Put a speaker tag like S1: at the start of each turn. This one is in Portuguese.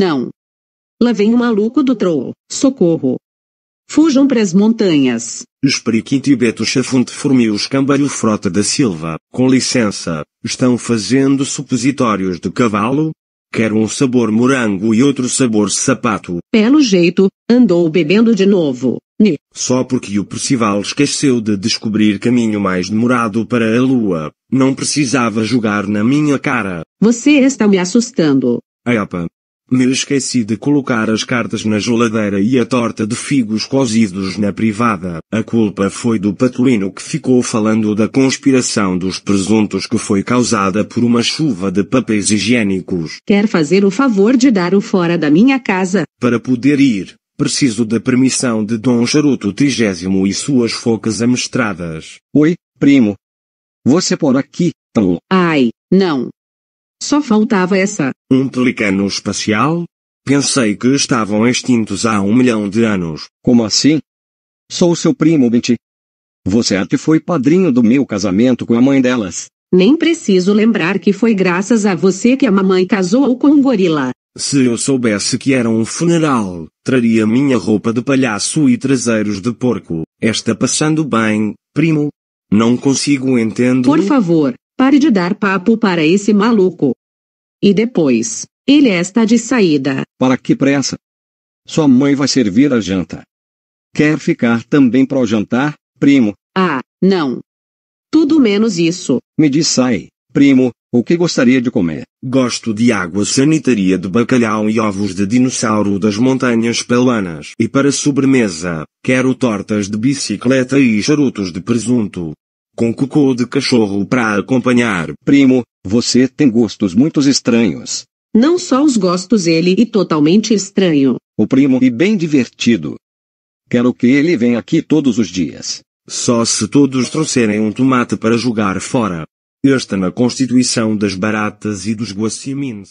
S1: Não. Lá vem o maluco do troll. Socorro. Fujam pras montanhas.
S2: Esprique Tibeto Chafunte formiu escambalho frota da Silva. Com licença, estão fazendo supositórios de cavalo? Quero um sabor morango e outro sabor sapato.
S1: Pelo jeito, andou bebendo de novo. Ni.
S2: Só porque o Percival esqueceu de descobrir caminho mais demorado para a lua. Não precisava jogar na minha cara.
S1: Você está me assustando.
S2: Epa, me esqueci de colocar as cartas na geladeira e a torta de figos cozidos na privada. A culpa foi do patulino que ficou falando da conspiração dos presuntos que foi causada por uma chuva de papéis higiênicos.
S1: Quer fazer o favor de dar o fora da minha casa?
S2: Para poder ir, preciso da permissão de Dom Charuto Trigésimo e suas focas amestradas. Oi, primo. Você por aqui? Então? Ai,
S1: não. Só faltava essa.
S2: Um pelicano espacial? Pensei que estavam extintos há um milhão de anos. Como assim? Sou
S3: seu primo, Binti. Você até foi padrinho do meu casamento com a mãe delas. Nem
S1: preciso lembrar que foi graças a você que a mamãe casou com um gorila.
S2: Se eu soubesse que era um funeral, traria minha roupa de palhaço e traseiros de porco. Está passando bem, primo? Não consigo entender. Por favor,
S1: pare de dar papo para esse maluco. E depois, ele é está de saída.
S3: Para que pressa? Sua mãe vai servir a janta. Quer ficar também para o jantar, primo? Ah, não. Tudo menos isso. Me diz sai,
S2: primo, o que gostaria de comer? Gosto de água sanitária de bacalhau e ovos de dinossauro das montanhas peluanas. E para sobremesa, quero tortas de bicicleta e charutos de presunto. Com cocô de cachorro para acompanhar. Primo, você tem gostos muito estranhos.
S1: Não só os gostos ele e é totalmente estranho.
S2: O primo e é bem divertido. Quero que ele venha aqui todos os dias. Só se todos trouxerem um tomate para jogar fora. Esta na constituição das baratas e dos guacimins.